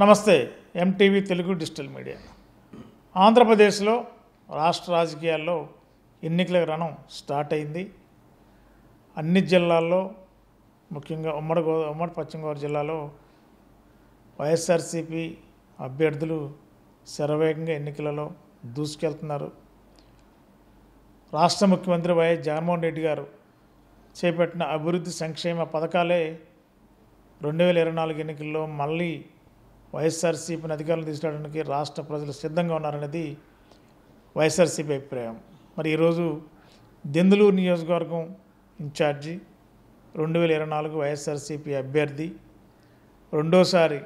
నమస్తే MTV Telugu digital media ఆంధ్రప్రదేశ్లో రాష్ట్ర రాజకీయాల్లో ఎన్నికల రణం స్టార్ట్ అయింది అన్ని జిల్లాల్లో ముఖ్యంగా ఉమ్మడి గోదా ఉమ్మడి పశ్చిమ గోదావరి జిల్లాలో వైఎస్ఆర్సీపీ అభ్యర్థులు శరవేగంగా ఎన్నికలలో దూసుకెళ్తున్నారు రాష్ట్ర ముఖ్యమంత్రి వైఎస్ జగన్మోహన్ రెడ్డి గారు చేపట్టిన అభివృద్ధి సంక్షేమ పథకాలే రెండు వేల ఇరవై నాలుగు ఎన్నికల్లో మళ్ళీ వైఎస్ఆర్సీపీని అధికారంలో తీసుకురావడానికి రాష్ట్ర ప్రజలు సిద్ధంగా ఉన్నారనేది వైఎస్ఆర్సీపీ అభిప్రాయం మరి ఈరోజు దెందులూరు నియోజకవర్గం ఇన్ఛార్జి రెండు వేల ఇరవై నాలుగు వైఎస్ఆర్సీపీ అభ్యర్థి రెండోసారి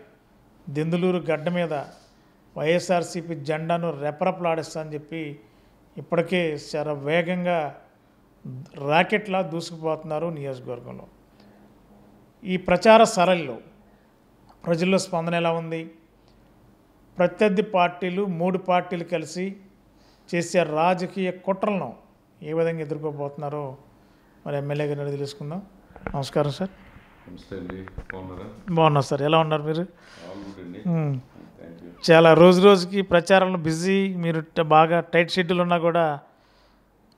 దెందులూరు గడ్డ మీద వైఎస్ఆర్సీపీ జెండాను రెపరెపలాడిస్తా అని చెప్పి ఇప్పటికే శర వేగంగా రాకెట్లా దూసుకుపోతున్నారు నియోజకవర్గంలో ఈ ప్రచార సరళిలో ప్రజల్లో స్పందన ఎలా ఉంది ప్రత్యర్థి పార్టీలు మూడు పార్టీలు కలిసి చేసే రాజకీయ కుట్రలను ఏ విధంగా ఎదుర్కోబోతున్నారో మరి ఎమ్మెల్యే గారిని తెలుసుకుందాం నమస్కారం సార్ బాగున్నారు సార్ ఎలా ఉన్నారు మీరు చాలా రోజు రోజుకి ప్రచారంలో బిజీ మీరు బాగా టైట్ షెడ్యూల్ ఉన్నా కూడా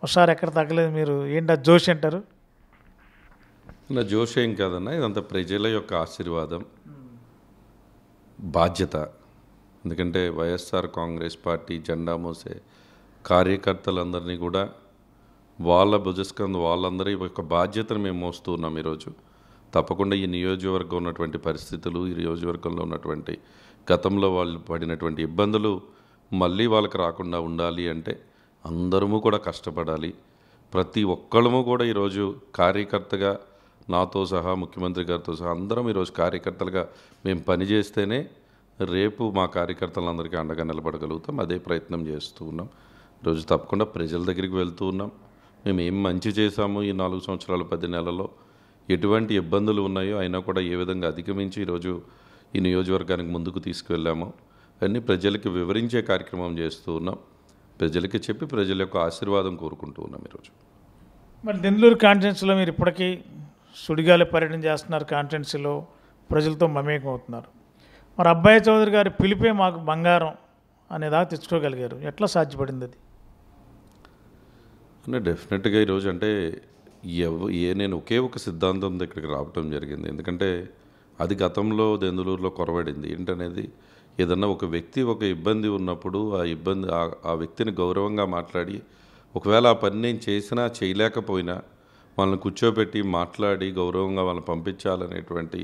ఒకసారి ఎక్కడ తగ్గలేదు మీరు ఏంటి జోష్ అంటారు నా జోష్ ఏం కాదన్నా ఇదంతా ప్రజల యొక్క ఆశీర్వాదం బాధ్యత ఎందుకంటే వైఎస్ఆర్ కాంగ్రెస్ పార్టీ జెండా మోసే కార్యకర్తలందరినీ కూడా వాళ్ళ భుజస్కంద వాళ్ళందరి యొక్క బాధ్యతను మేము మోస్తూ ఉన్నాం ఈరోజు తప్పకుండా ఈ నియోజకవర్గం ఉన్నటువంటి పరిస్థితులు ఈ నియోజకవర్గంలో ఉన్నటువంటి గతంలో వాళ్ళు పడినటువంటి ఇబ్బందులు మళ్ళీ వాళ్ళకి రాకుండా ఉండాలి అంటే అందరము కూడా కష్టపడాలి ప్రతి ఒక్కళ్ళము కూడా ఈరోజు కార్యకర్తగా నాతో సహా ముఖ్యమంత్రి గారితో సహా అందరం ఈరోజు కార్యకర్తలుగా మేము పనిచేస్తేనే రేపు మా కార్యకర్తలందరికీ అండగా నిలబడగలుగుతాం అదే ప్రయత్నం చేస్తూ ఉన్నాం రోజు తప్పకుండా ప్రజల దగ్గరికి వెళ్తూ ఉన్నాం మేము ఏం మంచి చేశాము ఈ నాలుగు సంవత్సరాలు పది నెలల్లో ఎటువంటి ఇబ్బందులు ఉన్నాయో అయినా కూడా ఏ విధంగా అధిగమించి ఈరోజు ఈ నియోజకవర్గానికి ముందుకు తీసుకువెళ్ళామో అన్నీ ప్రజలకి వివరించే కార్యక్రమం చేస్తూ ఉన్నాం ప్రజలకి చెప్పి ప్రజల యొక్క ఆశీర్వాదం కోరుకుంటూ ఉన్నాం ఈరోజు మరి దెందులూరు కాన్ఫరెన్స్లో మీరు ఇప్పటికీ సుడిగాలి పర్యటన చేస్తున్నారు కాన్స్టెన్సీలో ప్రజలతో మమేకం అవుతున్నారు మరి అబ్బాయి చౌదరి గారి పిలిపే మాకు బంగారం అనేదాకా తెచ్చుకోగలిగారు ఎట్లా సాధ్యపడింది అది అంటే డెఫినెట్గా ఈరోజు అంటే ఎవ ఏ నేను ఒకే ఒక సిద్ధాంతం దగ్గరికి రావటం జరిగింది ఎందుకంటే అది గతంలో దెందులూరులో కొరవడింది ఏంటనేది ఏదన్నా ఒక వ్యక్తి ఒక ఇబ్బంది ఉన్నప్పుడు ఆ ఇబ్బంది ఆ వ్యక్తిని గౌరవంగా మాట్లాడి ఒకవేళ ఆ పని నేను చేసినా చేయలేకపోయినా వాళ్ళని కూర్చోబెట్టి మాట్లాడి గౌరవంగా వాళ్ళని పంపించాలనేటువంటి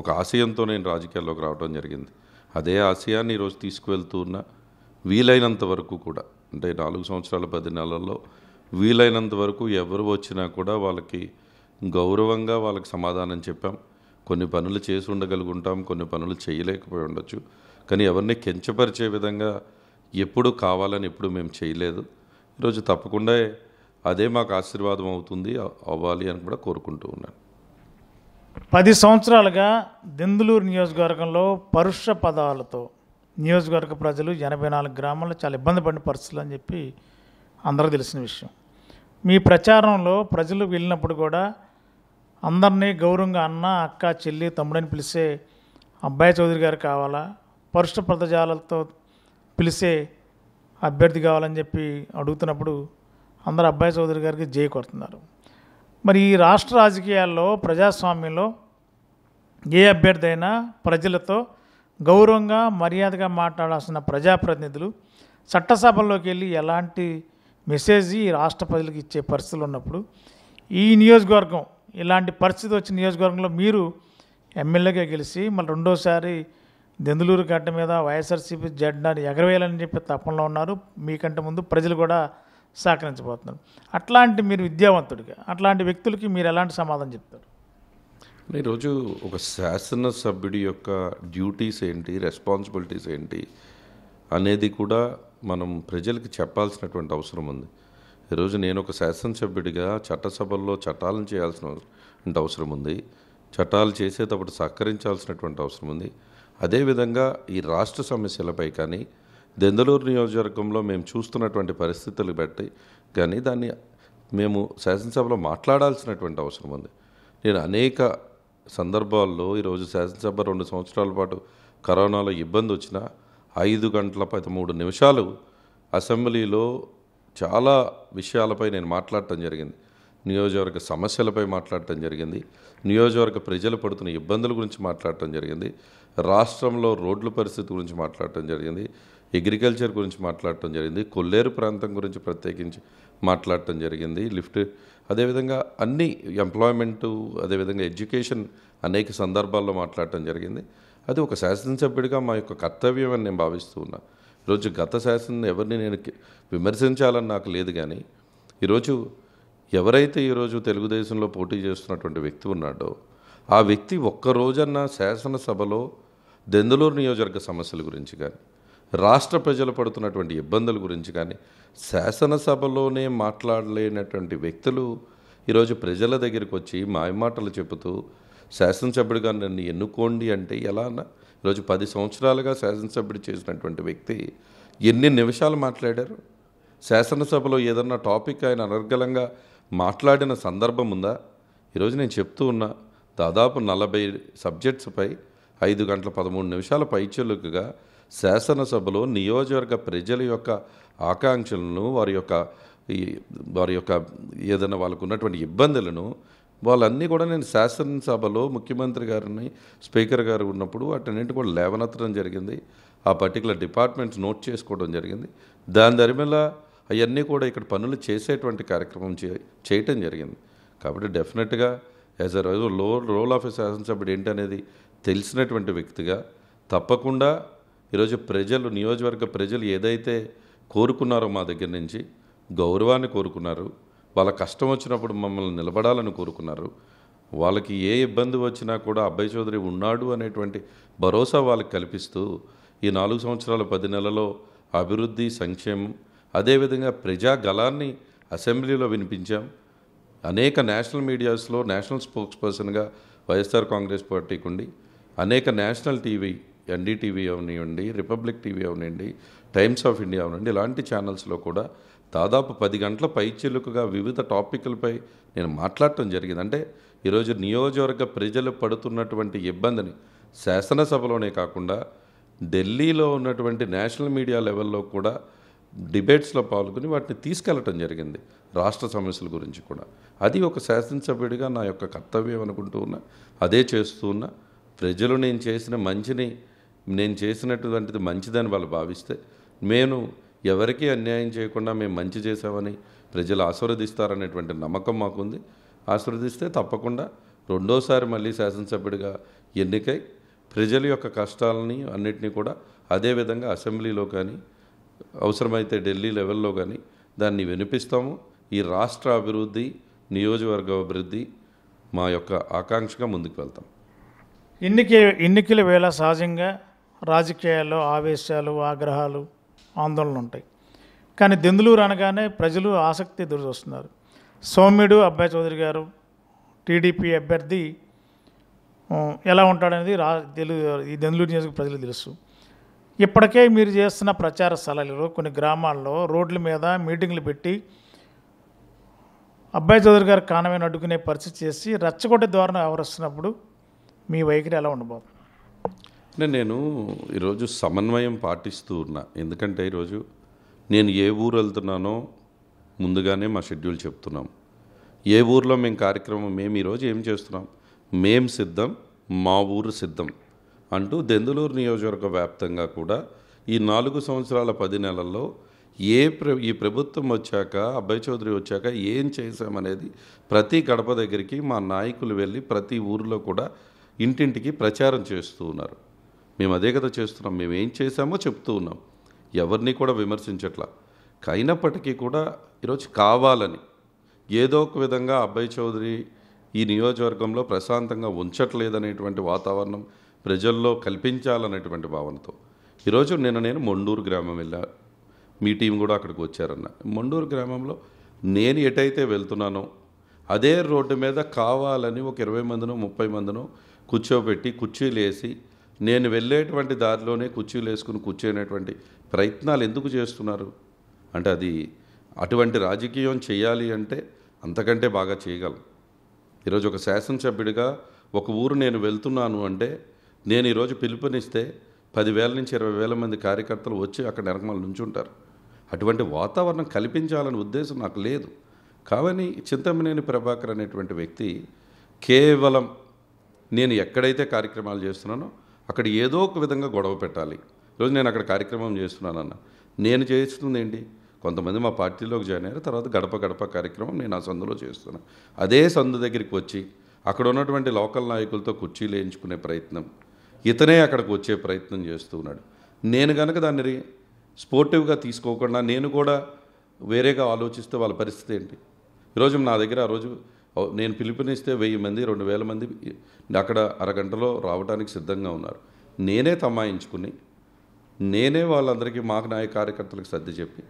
ఒక ఆశయంతో నేను రాజకీయాల్లోకి రావడం జరిగింది అదే ఆశయాన్ని ఈరోజు తీసుకువెళ్తూ ఉన్న వీలైనంత వరకు కూడా అంటే నాలుగు సంవత్సరాల పది నెలల్లో వీలైనంత వరకు ఎవరు వచ్చినా కూడా వాళ్ళకి గౌరవంగా వాళ్ళకి సమాధానం చెప్పాం కొన్ని పనులు చేసి ఉండగలుగుంటాం కొన్ని పనులు చేయలేకపోయి ఉండొచ్చు కానీ ఎవరిని కించపరిచే విధంగా ఎప్పుడు కావాలని ఎప్పుడు మేము చేయలేదు ఈరోజు తప్పకుండా అదే మాకు ఆశీర్వాదం అవుతుంది అవ్వాలి అని కూడా కోరుకుంటూ ఉన్నాను పది సంవత్సరాలుగా దెందులూరు నియోజకవర్గంలో పరుష పదాలతో నియోజకవర్గ ప్రజలు ఎనభై నాలుగు గ్రామాల్లో చాలా ఇబ్బంది పడిన పరిస్థితులు అని చెప్పి అందరూ తెలిసిన విషయం మీ ప్రచారంలో ప్రజలు వెళ్ళినప్పుడు కూడా అందరినీ గౌరవంగా అన్న అక్క చెల్లి తమ్ముడని పిలిచే అబ్బాయి చౌదరి గారు కావాలా పరుష పదజాలతో పిలిచే అభ్యర్థి కావాలని చెప్పి అడుగుతున్నప్పుడు అందరు అబ్బాయి చౌదరి గారికి జయ కొడుతున్నారు మరి ఈ రాష్ట్ర రాజకీయాల్లో ప్రజాస్వామ్యంలో ఏ అభ్యర్థి అయినా ప్రజలతో గౌరవంగా మర్యాదగా మాట్లాడాల్సిన ప్రజాప్రతినిధులు చట్టసభల్లోకి వెళ్ళి ఎలాంటి మెసేజ్ ఈ రాష్ట్ర ప్రజలకు ఇచ్చే పరిస్థితులు ఉన్నప్పుడు ఈ నియోజకవర్గం ఇలాంటి పరిస్థితి వచ్చిన నియోజకవర్గంలో మీరు ఎమ్మెల్యేగా గెలిచి మళ్ళీ రెండోసారి దెందులూరు గడ్డ మీద వైఎస్ఆర్సీపీ జెండాని ఎగరవేయాలని చెప్పి తప్పనలో ఉన్నారు మీకంటే ముందు ప్రజలు కూడా సహకరించబోతున్నారు అట్లాంటి మీరు విద్యావంతుడిగా అట్లాంటి వ్యక్తులకి మీరు ఎలాంటి సమాధానం చెప్తారు ఈరోజు ఒక శాసనసభ్యుడి యొక్క డ్యూటీస్ ఏంటి రెస్పాన్సిబిలిటీస్ ఏంటి అనేది కూడా మనం ప్రజలకు చెప్పాల్సినటువంటి అవసరం ఉంది ఈరోజు నేను ఒక శాసనసభ్యుడిగా చట్టసభల్లో చట్టాలను చేయాల్సిన అవసరం ఉంది చట్టాలు చేసేటప్పుడు సహకరించాల్సినటువంటి అవసరం ఉంది అదేవిధంగా ఈ రాష్ట్ర సమస్యలపై కానీ దెందలూరు నియోజకవర్గంలో మేము చూస్తున్నటువంటి పరిస్థితులు బట్టి కానీ దాన్ని మేము శాసనసభలో మాట్లాడాల్సినటువంటి అవసరం ఉంది నేను అనేక సందర్భాల్లో ఈరోజు శాసనసభ రెండు సంవత్సరాల పాటు కరోనాలో ఇబ్బంది వచ్చిన ఐదు గంటల పదమూడు నిమిషాలు అసెంబ్లీలో చాలా విషయాలపై నేను మాట్లాడటం జరిగింది నియోజకవర్గ సమస్యలపై మాట్లాడటం జరిగింది నియోజకవర్గ ప్రజలు పడుతున్న ఇబ్బందుల గురించి మాట్లాడటం జరిగింది రాష్ట్రంలో రోడ్ల పరిస్థితి గురించి మాట్లాడటం జరిగింది అగ్రికల్చర్ గురించి మాట్లాడటం జరిగింది కొల్లేరు ప్రాంతం గురించి ప్రత్యేకించి మాట్లాడటం జరిగింది లిఫ్ట్ అదేవిధంగా అన్ని ఎంప్లాయ్మెంటు అదేవిధంగా ఎడ్యుకేషన్ అనేక సందర్భాల్లో మాట్లాడటం జరిగింది అది ఒక శాసనసభ్యుడిగా మా యొక్క కర్తవ్యం అని నేను భావిస్తూ ఉన్నా ఈరోజు గత శాసనం ఎవరిని నేను విమర్శించాలని నాకు లేదు కానీ ఈరోజు ఎవరైతే ఈరోజు తెలుగుదేశంలో పోటీ చేస్తున్నటువంటి వ్యక్తి ఉన్నాడో ఆ వ్యక్తి ఒక్కరోజన్న శాసనసభలో దెందులూరు నియోజకవర్గ సమస్యల గురించి కానీ రాష్ట్ర ప్రజలు పడుతున్నటువంటి ఇబ్బందుల గురించి కానీ శాసనసభలోనే మాట్లాడలేనటువంటి వ్యక్తులు ఈరోజు ప్రజల దగ్గరికి వచ్చి మాయమాటలు చెబుతూ శాసనసభ్యుడిగా నన్ను ఎన్నుకోండి అంటే ఎలా ఈరోజు పది సంవత్సరాలుగా శాసనసభ్యుడు చేసినటువంటి వ్యక్తి ఎన్ని నిమిషాలు మాట్లాడారు శాసనసభలో ఏదన్నా టాపిక్ ఆయన అనర్గలంగా మాట్లాడిన సందర్భం ఉందా ఈరోజు నేను చెప్తూ ఉన్నా దాదాపు నలభై సబ్జెక్ట్స్పై ఐదు గంటల పదమూడు నిమిషాల పైచలుకుగా శాసనసభలో నియోజకవర్గ ప్రజల యొక్క ఆకాంక్షలను వారి యొక్క వారి యొక్క ఏదైనా వాళ్ళకు ఉన్నటువంటి ఇబ్బందులను వాళ్ళన్నీ కూడా నేను శాసనసభలో ముఖ్యమంత్రి గారిని స్పీకర్ గారు ఉన్నప్పుడు వాటన్నింటి కూడా లేవనెత్తడం జరిగింది ఆ పర్టికులర్ డిపార్ట్మెంట్స్ నోట్ చేసుకోవడం జరిగింది దాని దరిమిలా అవన్నీ కూడా ఇక్కడ పనులు చేసేటువంటి కార్యక్రమం చేయటం జరిగింది కాబట్టి డెఫినెట్గా యాజ్ అ రోజు లో రోల్ ఆఫ్ ఎ శాసనసభ్యుడు ఏంటనేది తెలిసినటువంటి వ్యక్తిగా తప్పకుండా ఈరోజు ప్రజలు నియోజకవర్గ ప్రజలు ఏదైతే కోరుకున్నారో మా దగ్గర నుంచి గౌరవాన్ని కోరుకున్నారు వాళ్ళ కష్టం వచ్చినప్పుడు మమ్మల్ని నిలబడాలని కోరుకున్నారు వాళ్ళకి ఏ ఇబ్బంది వచ్చినా కూడా అబ్బాయి చౌదరి ఉన్నాడు అనేటువంటి భరోసా వాళ్ళకి కల్పిస్తూ ఈ నాలుగు సంవత్సరాల పది నెలలో అభివృద్ధి సంక్షేమం అదేవిధంగా ప్రజాగలాన్ని అసెంబ్లీలో వినిపించాం అనేక నేషనల్ మీడియాస్లో నేషనల్ స్పోక్స్ పర్సన్గా వైఎస్ఆర్ కాంగ్రెస్ పార్టీకి ఉండి అనేక నేషనల్ టీవీ ఎన్డీటీవీ అవనివ్వండి రిపబ్లిక్ టీవీ అవనివ్వండి టైమ్స్ ఆఫ్ ఇండియా అవనివ్వండి ఇలాంటి ఛానల్స్లో కూడా దాదాపు పది గంటల పైచిలుకగా వివిధ టాపిక్లపై నేను మాట్లాడటం జరిగింది అంటే ఈరోజు నియోజకవర్గ ప్రజలు పడుతున్నటువంటి ఇబ్బందిని శాసనసభలోనే కాకుండా ఢిల్లీలో ఉన్నటువంటి నేషనల్ మీడియా లెవెల్లో కూడా డిబేట్స్లో పాల్గొని వాటిని తీసుకెళ్ళటం జరిగింది రాష్ట్ర సమస్యల గురించి కూడా అది ఒక శాసనసభ్యుడిగా నా యొక్క కర్తవ్యం అనుకుంటూ ఉన్నా అదే చేస్తూ ఉన్నా ప్రజలు నేను చేసిన మంచిని నేను చేసినటువంటిది మంచిదని వాళ్ళు భావిస్తే నేను ఎవరికీ అన్యాయం చేయకుండా మేము మంచి చేశామని ప్రజలు ఆశీర్వదిస్తారనేటువంటి నమ్మకం మాకుంది ఆశీర్వదిస్తే తప్పకుండా రెండోసారి మళ్ళీ శాసనసభ్యుడిగా ఎన్నికై ప్రజల యొక్క కష్టాలని అన్నిటినీ కూడా అదేవిధంగా అసెంబ్లీలో కానీ అవసరమైతే ఢిల్లీ లెవెల్లో కానీ దాన్ని వినిపిస్తాము ఈ రాష్ట్ర అభివృద్ధి నియోజకవర్గ అభివృద్ధి మా యొక్క ఆకాంక్షగా ముందుకు వెళ్తాం ఎన్నిక ఎన్నికల వేళ సహజంగా రాజకీయాల్లో ఆవేశాలు ఆగ్రహాలు ఆందోళనలు ఉంటాయి కానీ దెందులూరు అనగానే ప్రజలు ఆసక్తి ఎదురుచూస్తున్నారు సౌమ్యుడు అబ్బాయి చౌదరి గారు టీడీపీ అభ్యర్థి ఎలా ఉంటాడనేది రా తెలు ఈ దెందులూరు నియోజక ప్రజలు తెలుసు ఇప్పటికే మీరు చేస్తున్న ప్రచార స్థలాలలో కొన్ని గ్రామాల్లో రోడ్ల మీద మీటింగ్లు పెట్టి అబ్బాయి చౌదరి గారు కానమైన అడ్డుకునే పరిస్థితి చేసి రచ్చగొట్టే ద్వారా వస్తున్నప్పుడు మీ వైఖరి ఎలా ఉండబోతుంది అంటే నేను ఈరోజు సమన్వయం పాటిస్తూ ఉన్నా ఎందుకంటే ఈరోజు నేను ఏ ఊరు వెళ్తున్నానో ముందుగానే మా షెడ్యూల్ చెప్తున్నాం ఏ ఊర్లో మేము కార్యక్రమం మేము ఈరోజు ఏం చేస్తున్నాం మేం సిద్ధం మా ఊరు సిద్ధం అంటూ దెందులూరు నియోజకవర్గ వ్యాప్తంగా కూడా ఈ నాలుగు సంవత్సరాల పది నెలల్లో ఏ ప్ర ఈ ప్రభుత్వం వచ్చాక అబ్బాయి చౌదరి వచ్చాక ఏం చేశామనేది ప్రతి గడప దగ్గరికి మా నాయకులు వెళ్ళి ప్రతి ఊరిలో కూడా ఇంటింటికి ప్రచారం చేస్తూ ఉన్నారు మేము అదే కదా చేస్తున్నాం మేము ఏం చేశామో చెప్తూ ఉన్నాం ఎవరిని కూడా విమర్శించట్ల అయినప్పటికీ కూడా ఈరోజు కావాలని ఏదో ఒక విధంగా అబ్బాయి చౌదరి ఈ నియోజకవర్గంలో ప్రశాంతంగా ఉంచట్లేదనేటువంటి వాతావరణం ప్రజల్లో కల్పించాలనేటువంటి భావనతో ఈరోజు నిన్న నేను మొండూరు గ్రామం వెళ్ళా మీ టీం కూడా అక్కడికి వచ్చారన్న మొండూరు గ్రామంలో నేను ఎటైతే వెళ్తున్నానో అదే రోడ్డు మీద కావాలని ఒక ఇరవై మందినో ముప్పై మందినో కూర్చోబెట్టి కుర్చీలు వేసి నేను వెళ్ళేటువంటి దారిలోనే కుర్చీలు వేసుకుని కూర్చునేటువంటి ప్రయత్నాలు ఎందుకు చేస్తున్నారు అంటే అది అటువంటి రాజకీయం చేయాలి అంటే అంతకంటే బాగా చేయగలం ఈరోజు ఒక శాసనసభ్యుడిగా ఒక ఊరు నేను వెళ్తున్నాను అంటే నేను ఈరోజు పిలుపునిస్తే పదివేల నుంచి ఇరవై వేల మంది కార్యకర్తలు వచ్చి అక్కడ నిరకమల ఉంటారు అటువంటి వాతావరణం కల్పించాలనే ఉద్దేశం నాకు లేదు కావని చింతమనేని ప్రభాకర్ అనేటువంటి వ్యక్తి కేవలం నేను ఎక్కడైతే కార్యక్రమాలు చేస్తున్నానో అక్కడ ఏదో ఒక విధంగా గొడవ పెట్టాలి ఈరోజు నేను అక్కడ కార్యక్రమం చేస్తున్నానన్న నేను చేస్తుంది ఏంటి కొంతమంది మా పార్టీలోకి జాయిన్ అయ్యారు తర్వాత గడప గడప కార్యక్రమం నేను ఆ సందులో చేస్తున్నాను అదే సందు దగ్గరికి వచ్చి అక్కడ ఉన్నటువంటి లోకల్ నాయకులతో కుర్చీలు వేయించుకునే ప్రయత్నం ఇతనే అక్కడికి వచ్చే ప్రయత్నం చేస్తూ ఉన్నాడు నేను కనుక దాన్ని స్పోర్టివ్గా తీసుకోకుండా నేను కూడా వేరేగా ఆలోచిస్తే వాళ్ళ పరిస్థితి ఏంటి ఈరోజు నా దగ్గర ఆ రోజు నేను పిలుపునిస్తే వెయ్యి మంది రెండు వేల మంది అక్కడ అరగంటలో రావడానికి సిద్ధంగా ఉన్నారు నేనే తమాయించుకుని నేనే వాళ్ళందరికీ మాకు నాయ కార్యకర్తలకు సర్ది చెప్పి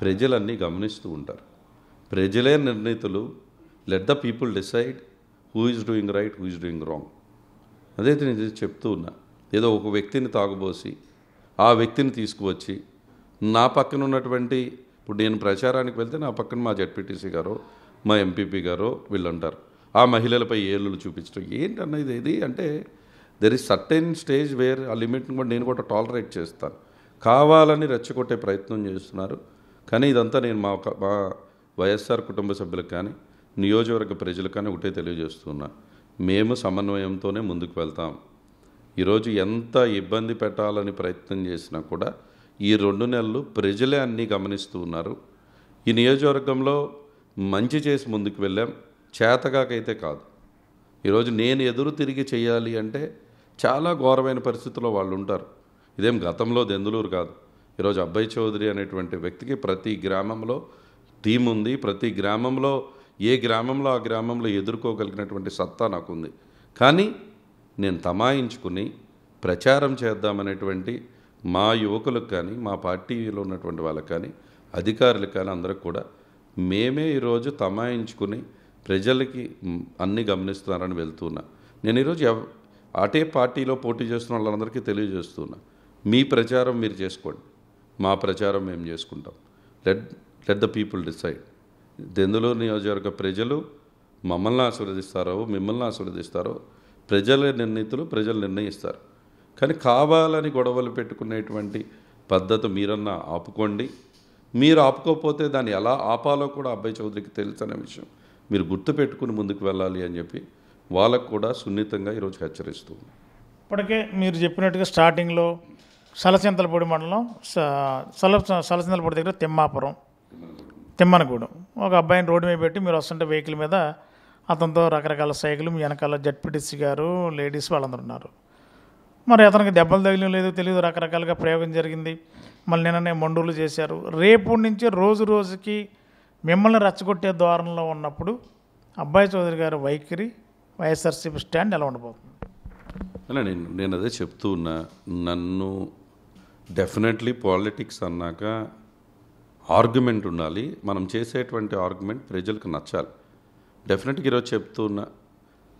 ప్రజలన్నీ గమనిస్తూ ఉంటారు ప్రజలే నిర్ణీతులు let the people decide who is doing right who is doing wrong అదైతే నేను చెప్తూ ఉన్నా ఏదో ఒక వ్యక్తిని తాగుబోసి ఆ వ్యక్తిని తీసుకువచ్చి నా పక్కన ఉన్నటువంటి ఇప్పుడు నేను ప్రచారానికి వెళ్తే నా పక్కన మా జడ్పీటీసీ గారు మా ఎంపీపీ గారు వీళ్ళు ఆ మహిళలపై ఏళ్ళు చూపించడం ఏంటన్న ఇది ఇది అంటే there is certain stage where ఆ లిమిట్ని కూడా నేను కూడా టాలరేట్ చేస్తాను కావాలని రెచ్చగొట్టే ప్రయత్నం చేస్తున్నారు కానీ ఇదంతా నేను మా మా వైఎస్ఆర్ కుటుంబ సభ్యులకు కానీ నియోజకవర్గ ప్రజలకు కానీ ఒకటే తెలియజేస్తున్నా మేము సమన్వయంతోనే ముందుకు వెళ్తాం ఈరోజు ఎంత ఇబ్బంది పెట్టాలని ప్రయత్నం చేసినా కూడా ఈ రెండు నెలలు ప్రజలే అన్నీ గమనిస్తూ ఉన్నారు ఈ నియోజకవర్గంలో మంచి చేసి ముందుకు వెళ్ళాం చేతగాకైతే కాదు ఈరోజు నేను ఎదురు తిరిగి చేయాలి అంటే చాలా ఘోరమైన పరిస్థితుల్లో వాళ్ళు ఉంటారు ఇదేం గతంలో దెందులూరు కాదు ఈరోజు అబ్బాయి చౌదరి అనేటువంటి వ్యక్తికి ప్రతి గ్రామంలో టీం ఉంది ప్రతి గ్రామంలో ఏ గ్రామంలో ఆ గ్రామంలో ఎదుర్కోగలిగినటువంటి సత్తా నాకుంది కానీ నేను తమాయించుకుని ప్రచారం చేద్దామనేటువంటి మా యువకులకు కానీ మా పార్టీలో ఉన్నటువంటి వాళ్ళకి కానీ అధికారులకు కానీ అందరికి కూడా మేమే ఈరోజు తమాయించుకుని ప్రజలకి అన్నీ గమనిస్తున్నారని వెళ్తున్నా నేను ఈరోజు ఎవ అటే పార్టీలో పోటీ చేస్తున్న వాళ్ళందరికీ తెలియజేస్తున్నా మీ ప్రచారం మీరు చేసుకోండి మా ప్రచారం మేము చేసుకుంటాం let let the people decide దెందులో నియోజకవర్గ ప్రజలు మమ్మల్ని ఆశీర్వదిస్తారో మిమ్మల్ని ఆశీర్వదిస్తారో ప్రజల నిర్ణీతులు ప్రజలు నిర్ణయిస్తారు కానీ కావాలని గొడవలు పెట్టుకునేటువంటి పద్ధతి మీరన్నా ఆపుకోండి మీరు ఆపుకోకపోతే దాన్ని ఎలా ఆపాలో కూడా అబ్బాయి చౌదరికి తెలుసనే విషయం మీరు గుర్తుపెట్టుకుని ముందుకు వెళ్ళాలి అని చెప్పి వాళ్ళకు కూడా సున్నితంగా ఈరోజు హెచ్చరిస్తూ ఇప్పటికే మీరు చెప్పినట్టుగా స్టార్టింగ్లో సలచింతలపూడి మండలం సల సలచింతలపూడి దగ్గర తిమ్మాపురం తిమ్మనగూడెం ఒక అబ్బాయిని రోడ్డు మీద పెట్టి మీరు వస్తుంటే వెహికల్ మీద అతనితో రకరకాల సైకిల్ వెనకాల జడ్పీటీసీ గారు లేడీస్ వాళ్ళందరూ ఉన్నారు మరి అతనికి దెబ్బలు తగిలిన లేదో తెలియదు రకరకాలుగా ప్రయోగం జరిగింది మళ్ళీ నిన్ననే మండూలు చేశారు రేపు నుంచి రోజు రోజుకి మిమ్మల్ని రచ్చగొట్టే ద్వారంలో ఉన్నప్పుడు అబ్బాయి చౌదరి గారి వైఖరి వైఎస్ఆర్సీపీ స్టాండ్ ఎలా ఉండబోతుంది అలా నేను నేను అదే చెప్తూ ఉన్నా నన్ను డెఫినెట్లీ పాలిటిక్స్ అన్నాక ఆర్గ్యుమెంట్ ఉండాలి మనం చేసేటువంటి ఆర్గ్యుమెంట్ ప్రజలకు నచ్చాలి డెఫినెట్గా ఈరోజు చెప్తున్నా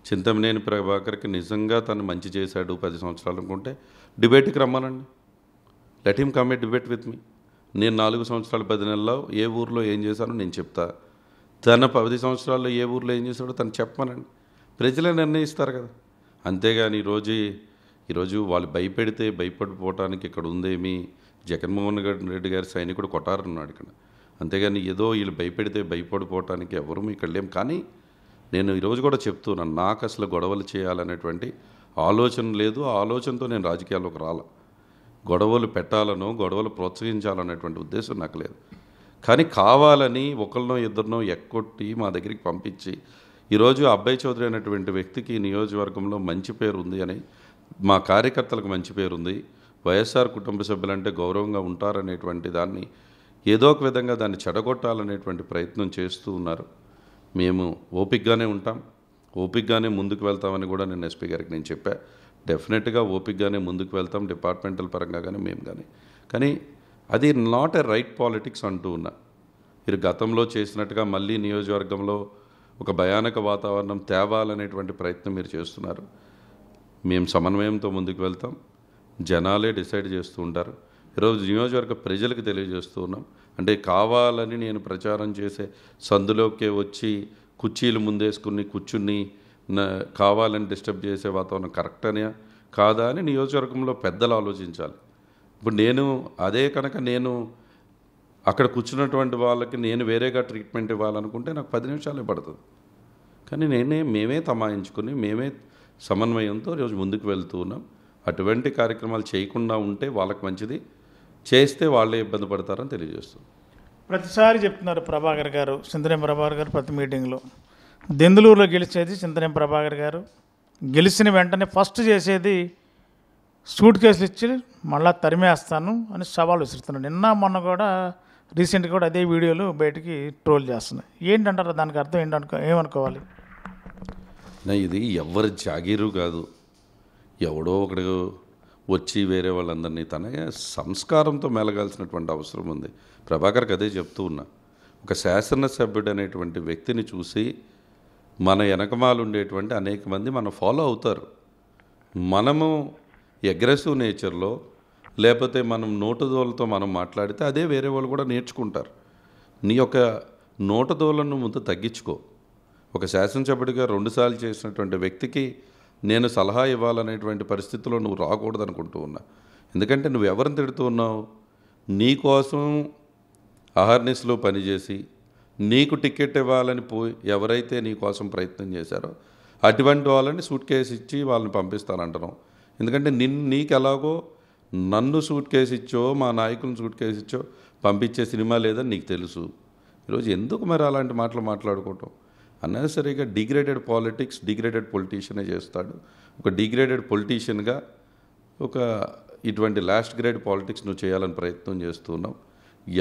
చింతమనేని ప్రభాకర్కి నిజంగా తను మంచి చేశాడు పది సంవత్సరాలు అనుకుంటే డిబేట్కి రమ్మనండి let him come a debate with me నేను నాలుగు సంవత్సరాలు పది నెలలో ఏ ఊర్లో ఏం చేశానో నేను చెప్తా తన పది సంవత్సరాల్లో ఏ ఊర్లో ఏం చేశాడో తను చెప్పమనండి ప్రజలే నిర్ణయిస్తారు కదా అంతేగాని ఈరోజు ఈరోజు వాళ్ళు భయపెడితే భయపడిపోవటానికి ఇక్కడ ఉందేమి జగన్మోహన్ రెడ్డి గారి సైనికుడు కొట్టారన్నాడు ఇక్కడ అంతేగాని ఏదో వీళ్ళు భయపెడితే భయపడిపోవటానికి ఎవరు ఇక్కడ లేం కానీ నేను ఈరోజు కూడా చెప్తున్నాను నాకు అసలు గొడవలు చేయాలనేటువంటి ఆలోచన లేదు ఆ ఆలోచనతో నేను రాజకీయాల్లోకి రాల గొడవలు పెట్టాలనో గొడవలు ప్రోత్సహించాలనేటువంటి ఉద్దేశం నాకు లేదు కానీ కావాలని ఒకరినో ఇద్దరినో ఎక్కొట్టి మా దగ్గరికి పంపించి ఈరోజు అబ్బాయి చౌదరి అనేటువంటి వ్యక్తికి నియోజకవర్గంలో మంచి పేరు ఉంది అని మా కార్యకర్తలకు మంచి పేరు ఉంది వైఎస్ఆర్ కుటుంబ సభ్యులంటే గౌరవంగా ఉంటారనేటువంటి దాన్ని ఏదో ఒక విధంగా దాన్ని చెడగొట్టాలనేటువంటి ప్రయత్నం చేస్తూ ఉన్నారు మేము ఓపిక్గానే ఉంటాం ఓపిక్గానే ముందుకు వెళ్తామని కూడా నేను ఎస్పీ గారికి నేను చెప్పా డెఫినెట్గా ఓపిక్గానే ముందుకు వెళ్తాం డిపార్ట్మెంటల్ పరంగా కానీ మేము కానీ కానీ అది నాట్ ఎ రైట్ పాలిటిక్స్ అంటూ ఉన్నా మీరు గతంలో చేసినట్టుగా మళ్ళీ నియోజకవర్గంలో ఒక భయానక వాతావరణం తేవాలనేటువంటి ప్రయత్నం మీరు చేస్తున్నారు మేము సమన్వయంతో ముందుకు వెళ్తాం జనాలే డిసైడ్ చేస్తూ ఉంటారు ఈరోజు నియోజకవర్గ ప్రజలకు తెలియజేస్తూ ఉన్నాం అంటే కావాలని నేను ప్రచారం చేసే సందులోకే వచ్చి కుర్చీలు ముందేసుకుని కూర్చుని కావాలని డిస్టర్బ్ చేసే వాతావరణం కరెక్ట్ అని కాదా అని నియోజకవర్గంలో పెద్దలు ఆలోచించాలి ఇప్పుడు నేను అదే కనుక నేను అక్కడ కూర్చున్నటువంటి వాళ్ళకి నేను వేరేగా ట్రీట్మెంట్ ఇవ్వాలనుకుంటే నాకు పది నిమిషాలే పడుతుంది కానీ నేనే మేమే తమాయించుకుని మేమే సమన్వయంతో రోజు ముందుకు వెళ్తూ ఉన్నాం అటువంటి కార్యక్రమాలు చేయకుండా ఉంటే వాళ్ళకి మంచిది చేస్తే వాళ్ళే ఇబ్బంది పడతారని తెలియజేస్తుంది ప్రతిసారి చెప్తున్నారు ప్రభాకర్ గారు చింతనేం ప్రభాకర్ గారు ప్రతి మీటింగ్లో దెందులూరులో గెలిచేది చింతనేం ప్రభాకర్ గారు గెలిచిన వెంటనే ఫస్ట్ చేసేది సూట్ కేసులు ఇచ్చి మళ్ళా తరిమేస్తాను అని సవాల్ విసురుతున్నాడు నిన్న మొన్న కూడా రీసెంట్గా కూడా అదే వీడియోలు బయటికి ట్రోల్ చేస్తున్నాయి ఏంటంటారు దానికి అర్థం ఏంటనుకో ఏమనుకోవాలి ఇది ఎవరి జాగీరు కాదు ఎవడో ఒకడు వచ్చి వేరే వాళ్ళందరినీ తన సంస్కారంతో మెలగాల్సినటువంటి అవసరం ఉంది ప్రభాకర్కి అదే చెప్తూ ఉన్నా ఒక శాసనసభ్యుడు అనేటువంటి వ్యక్తిని చూసి మన వెనకమాలు ఉండేటువంటి అనేక మంది మనం ఫాలో అవుతారు మనము అగ్రెసివ్ నేచర్లో లేకపోతే మనం నోటుదోలతో మనం మాట్లాడితే అదే వేరే వాళ్ళు కూడా నేర్చుకుంటారు నీ యొక్క నోటదోలను ముందు తగ్గించుకో ఒక శాసనసభ్యుడిగా రెండుసార్లు చేసినటువంటి వ్యక్తికి నేను సలహా ఇవ్వాలనేటువంటి పరిస్థితిలో నువ్వు రాకూడదు అనుకుంటూ ఉన్నా ఎందుకంటే నువ్వు ఎవరిని తిడుతూ ఉన్నావు నీకోసం అహర్నిస్లో పనిచేసి నీకు టికెట్ ఇవ్వాలని పోయి ఎవరైతే నీకోసం ప్రయత్నం చేశారో అటువంటి వాళ్ళని సూట్ కేసు ఇచ్చి వాళ్ళని పంపిస్తానంటున్నాం ఎందుకంటే నిన్ను నీకు ఎలాగో నన్ను సూట్ కేసు ఇచ్చో మా నాయకులను సూట్ కేసు ఇచ్చో పంపించే సినిమా లేదని నీకు తెలుసు ఈరోజు ఎందుకు మరి అలాంటి మాటలు మాట్లాడుకోవటం అన్నెసరీగా డిగ్రేడెడ్ పాలిటిక్స్ డిగ్రేడెడ్ పొలిటీషియనే చేస్తాడు ఒక డిగ్రేడెడ్ పొలిటీషియన్గా ఒక ఇటువంటి లాస్ట్ గ్రేడ్ పాలిటిక్స్ నువ్వు చేయాలని ప్రయత్నం చేస్తున్నావు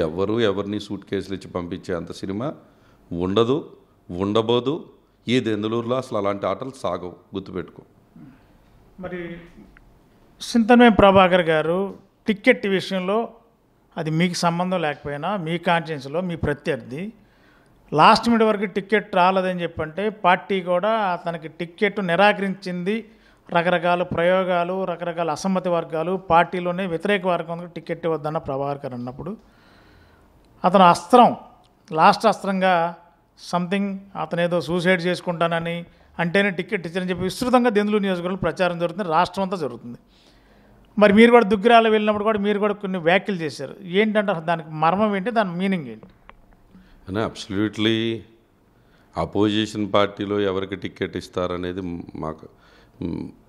ఎవరు ఎవరిని సూట్ కేసులు ఇచ్చి పంపించే అంత సినిమా ఉండదు ఉండబోదు ఈ దెందులూరులో అసలు అలాంటి ఆటలు సాగవు గుర్తుపెట్టుకో మరి సింతన్మయ ప్రభాకర్ గారు టిక్కెట్ విషయంలో అది మీకు సంబంధం లేకపోయినా మీ కాన్షియన్స్లో మీ ప్రత్యర్థి లాస్ట్ మినిట్ వరకు టికెట్ రాలేదని చెప్పంటే పార్టీ కూడా అతనికి టికెట్ నిరాకరించింది రకరకాల ప్రయోగాలు రకరకాల అసమ్మతి వర్గాలు పార్టీలోనే వ్యతిరేక వర్గం టికెట్ ఇవ్వద్దన్న ప్రభాకర్ అన్నప్పుడు అతను అస్త్రం లాస్ట్ అస్త్రంగా సంథింగ్ అతను ఏదో సూసైడ్ చేసుకుంటానని అంటేనే టికెట్ ఇచ్చారని చెప్పి విస్తృతంగా దెందులు నియోజకవర్గంలో ప్రచారం జరుగుతుంది రాష్ట్రం అంతా జరుగుతుంది మరి మీరు కూడా దుగ్గిరాలు వెళ్ళినప్పుడు కూడా మీరు కూడా కొన్ని వ్యాఖ్యలు చేశారు ఏంటంటే దానికి మర్మం ఏంటి దాని మీనింగ్ ఏంటి అని అబ్సల్యూట్లీ అపోజిషన్ పార్టీలో ఎవరికి టికెట్ ఇస్తారనేది మాకు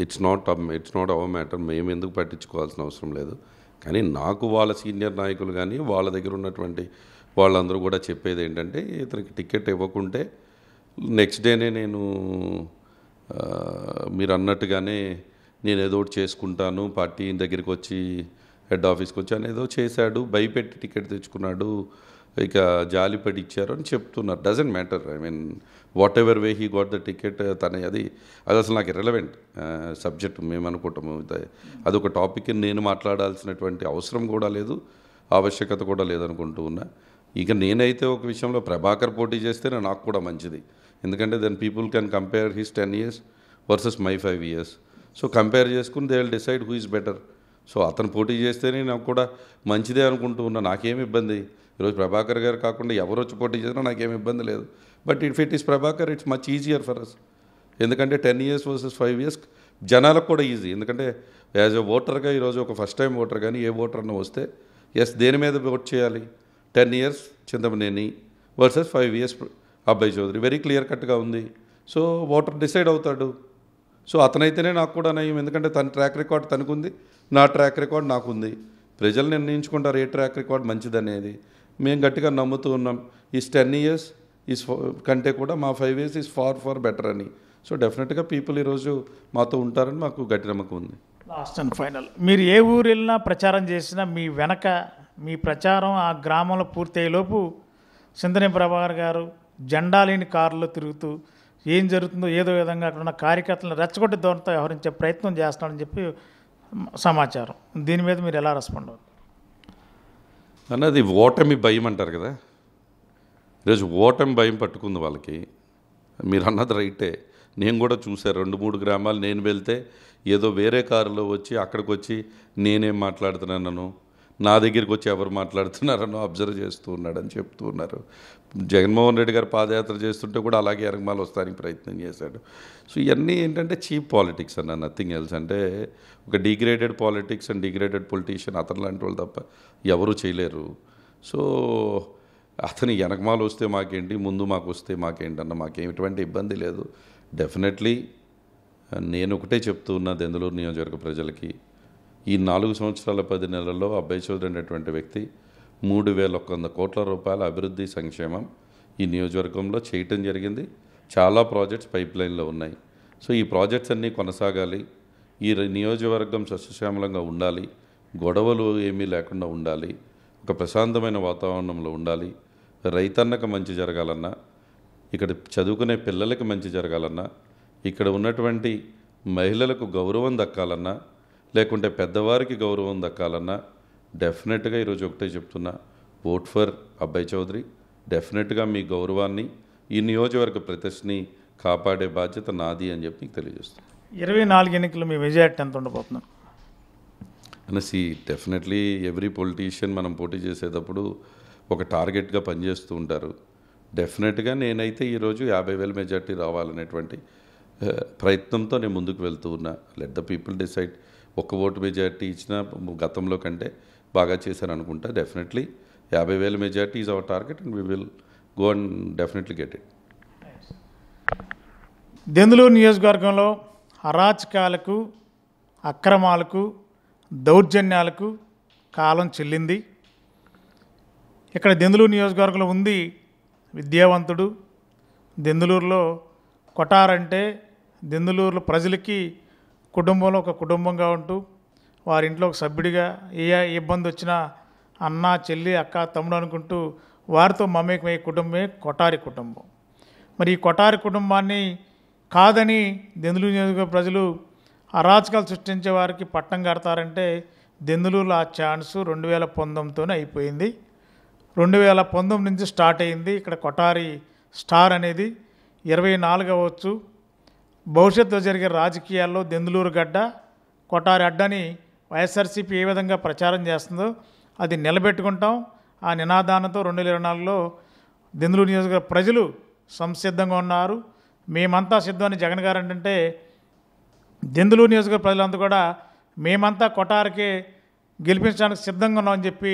it's not it's not our matter మేము ఎందుకు పట్టించుకోవాల్సిన అవసరం లేదు కానీ నాకు వాళ్ళ సీనియర్ నాయకులు కానీ వాళ్ళ దగ్గర ఉన్నటువంటి వాళ్ళందరూ కూడా చెప్పేది ఏంటంటే ఇతనికి టికెట్ ఇవ్వకుంటే నెక్స్ట్ డేనే నేను మీరు అన్నట్టుగానే నేను ఏదో ఒకటి చేసుకుంటాను పార్టీ దగ్గరికి వచ్చి హెడ్ ఆఫీస్కి వచ్చి అని ఏదో చేశాడు భయపెట్టి టికెట్ తెచ్చుకున్నాడు ఇక జాలిపడి ఇచ్చారు అని చెప్తున్నారు doesn't matter I mean whatever way he got the ticket తన అది అది అసలు నాకు రిలవెంట్ సబ్జెక్ట్ మేము అనుకుంటాము అదొక టాపిక్ నేను మాట్లాడాల్సినటువంటి అవసరం కూడా లేదు ఆవశ్యకత కూడా లేదనుకుంటూ ఉన్నా ఇక నేనైతే ఒక విషయంలో ప్రభాకర్ పోటీ చేస్తే నాకు కూడా మంచిది ఎందుకంటే then people can compare his ten years versus my five years so compare చేసుకుని they will decide who is better so అతను పోటీ చేస్తేనే నాకు కూడా మంచిదే అనుకుంటూ ఉన్నా నాకేం ఇబ్బంది ఈరోజు ప్రభాకర్ గారు కాకుండా ఎవరు వచ్చి పోటీ చేసినా నాకేం ఇబ్బంది లేదు but if it is Prabhakar it's much easier for us ఎందుకంటే ten years versus five years జనాలకు కూడా ఈజీ ఎందుకంటే యాజ్ ఎ ఓటర్గా ఈరోజు ఒక ఫస్ట్ టైం ఓటర్ కానీ ఏ ఓటర్ అన్న వస్తే ఎస్ దేని మీద ఓట్ చేయాలి ten years Chintamaneni versus five years Abbayi Chaudhary very clear కట్గా ఉంది సో ఓటర్ డిసైడ్ అవుతాడు సో అతనైతేనే నాకు కూడా నయం ఎందుకంటే తన ట్రాక్ రికార్డ్ తనకుంది నా ట్రాక్ రికార్డ్ నాకుంది ప్రజలు నిర్ణయించుకుంటారు ఏ ట్రాక్ రికార్డ్ మంచిదనేది మేము గట్టిగా నమ్ముతూ ఉన్నాం ఈస్ టెన్ ఇయర్స్ ఈస్ కంటే కూడా మా five years is far far better అని సో డెఫినెట్గా పీపుల్ ఈరోజు మాతో ఉంటారని మాకు గట్టి నమ్మకం ఉంది లాస్ట్ అండ్ ఫైనల్ మీరు ఏ ఊరు వెళ్ళినా ప్రచారం చేసినా మీ వెనక మీ ప్రచారం ఆ గ్రామంలో పూర్తయ్యేలోపు సింధనే ప్రభాకర్ గారు జెండా లేని కారులో తిరుగుతూ ఏం జరుగుతుందో ఏదో విధంగా అక్కడ ఉన్న కార్యకర్తలను రెచ్చగొట్టే ధోరణితో వ్యవహరించే ప్రయత్నం చేస్తున్నాడని చెప్పి సమాచారం దీని మీద మీరు ఎలా రెస్పాండ్ అవుతారు అన్నది ఓటమి భయం అంటారు కదా ఈరోజు ఓటమి భయం పట్టుకుంది వాళ్ళకి మీరు అన్నది రైటే నేను కూడా చూశాను రెండు మూడు గ్రామాలు నేను వెళ్తే ఏదో వేరే కారులో వచ్చి అక్కడికి వచ్చి నేనేం మాట్లాడుతున్నానను నా దగ్గరికి వచ్చి ఎవరు మాట్లాడుతున్నారనో అబ్జర్వ్ చేస్తూ ఉన్నాడని చెప్తూ ఉన్నారు జగన్మోహన్ రెడ్డి గారు పాదయాత్ర చేస్తుంటే కూడా అలాగే ఎరగమాలు వస్తానికి ప్రయత్నం చేశాడు సో ఇవన్నీ ఏంటంటే చీప్ పాలిటిక్స్ అన్న నథింగ్ ఎల్స్ అంటే ఒక degraded politics and degraded politician అతను లాంటి వాళ్ళు తప్ప ఎవరూ చేయలేరు సో అతని వెనకమాలు వస్తే మాకేంటి ముందు మాకు వస్తే మాకేంటి అన్న మాకేం ఎటువంటి ఇబ్బంది లేదు డెఫినెట్లీ నేను ఒకటే చెప్తూ ఉన్నా దెందులూరు నియోజకవర్గ ప్రజలకి ఈ నాలుగు సంవత్సరాల పది నెలల్లో అబ్బాయి చౌదరి అనేటువంటి వ్యక్తి మూడు వేల ఒక వంద కోట్ల రూపాయల అభివృద్ధి సంక్షేమం ఈ నియోజకవర్గంలో చేయటం జరిగింది చాలా ప్రాజెక్ట్స్ పైప్ లైన్లో ఉన్నాయి సో ఈ ప్రాజెక్ట్స్ అన్నీ కొనసాగాలి ఈ నియోజకవర్గం సస్యశ్యామలంగా ఉండాలి గొడవలు ఏమీ లేకుండా ఉండాలి ఒక ప్రశాంతమైన వాతావరణంలో ఉండాలి రైతన్నకు మంచి జరగాలన్నా ఇక్కడ చదువుకునే పిల్లలకి మంచి జరగాలన్నా ఇక్కడ ఉన్నటువంటి మహిళలకు గౌరవం దక్కాలన్నా లేకుంటే పెద్దవారికి గౌరవం దక్కాలన్నా డెఫినెట్గా ఈరోజు ఒకటే చెప్తున్నా ఓట్ ఫర్ అబ్బాయి చౌదరి డెఫినెట్గా మీ గౌరవాన్ని ఈ నియోజకవర్గ ప్రతిష్టని కాపాడే బాధ్యత నాది అని చెప్పి మీకు తెలియజేస్తాను ఇరవై నాలుగు ఎన్నికలు మీ విజయాట్ ఎంత ఉండబోతున్నాను అనేసి డెఫినెట్లీ ఎవ్రీ పొలిటీషియన్ మనం పోటీ చేసేటప్పుడు ఒక టార్గెట్గా పనిచేస్తూ ఉంటారు డెఫినెట్గా నేనైతే ఈరోజు యాభై వేల మెజార్టీ రావాలనేటువంటి ప్రయత్నంతో నేను ముందుకు వెళ్తూ ఉన్నా లెట్ ద పీపుల్ డిసైడ్ ఒక ఓటు మెజార్టీ ఇచ్చిన గతంలో కంటే బాగా చేశారు అనుకుంటా డెఫినెట్లీ యాభై వేల majority is our target and we will go and definitely get it దెందులూరు నియోజకవర్గంలో అరాచకాలకు అక్రమాలకు దౌర్జన్యాలకు కాలం చెల్లింది ఇక్కడ దెందులూరు నియోజకవర్గంలో ఉంది విద్యావంతుడు దెందులూరులో కొటారంటే దెందులూరులో ప్రజలకి కుటుంబంలో ఒక కుటుంబంగా ఉంటూ వారింట్లో ఒక సభ్యుడిగా ఏ ఇబ్బంది వచ్చినా అన్న చెల్లి అక్క తమ్ముడు అనుకుంటూ వారితో మమేకమయ్యే కుటుంబమే కొటారి కుటుంబం మరి ఈ కొటారి కుటుంబాన్ని కాదని దెందులు నియోజక ప్రజలు అరాచకాలు సృష్టించే వారికి పట్టం కడతారంటే దెందులూరులో ఆ ఛాన్స్ రెండు వేల పంతొమ్మిదితోనే అయిపోయింది రెండు వేల పంతొమ్మిది నుంచి స్టార్ట్ అయింది ఇక్కడ కొటారి స్టార్ అనేది ఇరవై నాలుగు అవ్వచ్చు భవిష్యత్తులో జరిగే రాజకీయాల్లో దెందులూరు గడ్డ కొటారి అడ్డని వైఎస్ఆర్సీపీ ఏ విధంగా ప్రచారం చేస్తుందో అది నిలబెట్టుకుంటాం ఆ నినాదానంతో రెండు వేల ఇరవై నాలుగులో దిందులు నియోజకవర్గ ప్రజలు సంసిద్ధంగా ఉన్నారు మేమంతా సిద్ధమని జగన్ గారు అంటే దిందులు నియోజకవర్గ ప్రజలంతా కూడా మేమంతా కొటారికే గెలిపించడానికి సిద్ధంగా ఉన్నామని చెప్పి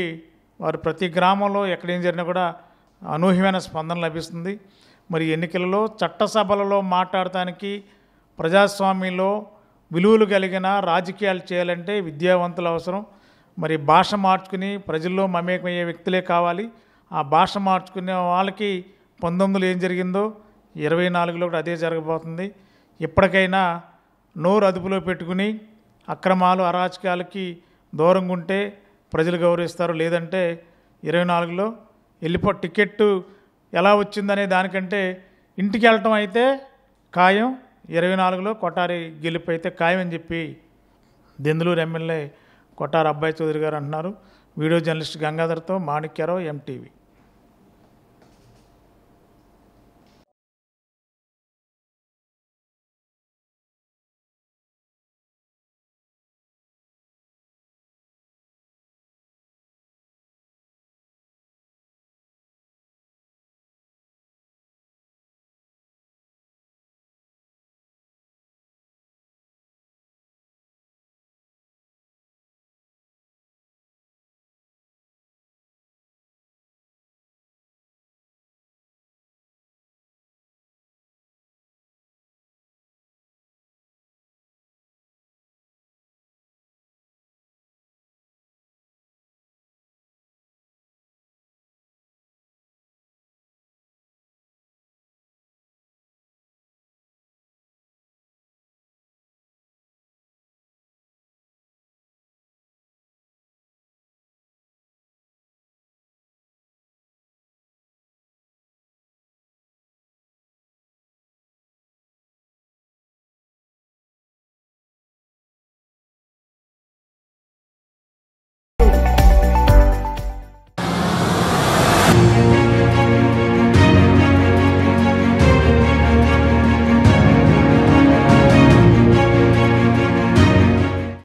వారు ప్రతి గ్రామంలో ఎక్కడేం జరిగినా కూడా అనూహ్యమైన స్పందన లభిస్తుంది మరి ఎన్నికలలో చట్టసభలలో మాట్లాడటానికి ప్రజాస్వామ్యంలో విలువలు కలిగిన రాజకీయాలు చేయాలంటే విద్యావంతులు అవసరం మరి భాష మార్చుకుని ప్రజల్లో మమేకమయ్యే వ్యక్తులే కావాలి ఆ భాష మార్చుకునే వాళ్ళకి పంతొమ్మిది ఏం జరిగిందో ఇరవై నాలుగులో కూడా అదే జరగబోతుంది ఇప్పటికైనా నోరు అదుపులో పెట్టుకుని అక్రమాలు అరాచకాలకి దూరంగా ఉంటే ప్రజలు గౌరవిస్తారు లేదంటే ఇరవై నాలుగులో వెళ్ళిపో టికెట్టు ఎలా వచ్చిందనే దానికంటే ఇంటికి వెళ్ళటం అయితే ఖాయం ఇరవై నాలుగులో కొట్టారి గెలుపు అయితే ఖాయమని చెప్పి దెందులూరు ఎమ్మెల్యే కొట్టారి అబ్బాయి చౌదరి గారు అంటున్నారు వీడియో జర్నలిస్ట్ గంగాధర్తో మాణిక్యారావు ఎంటీవీ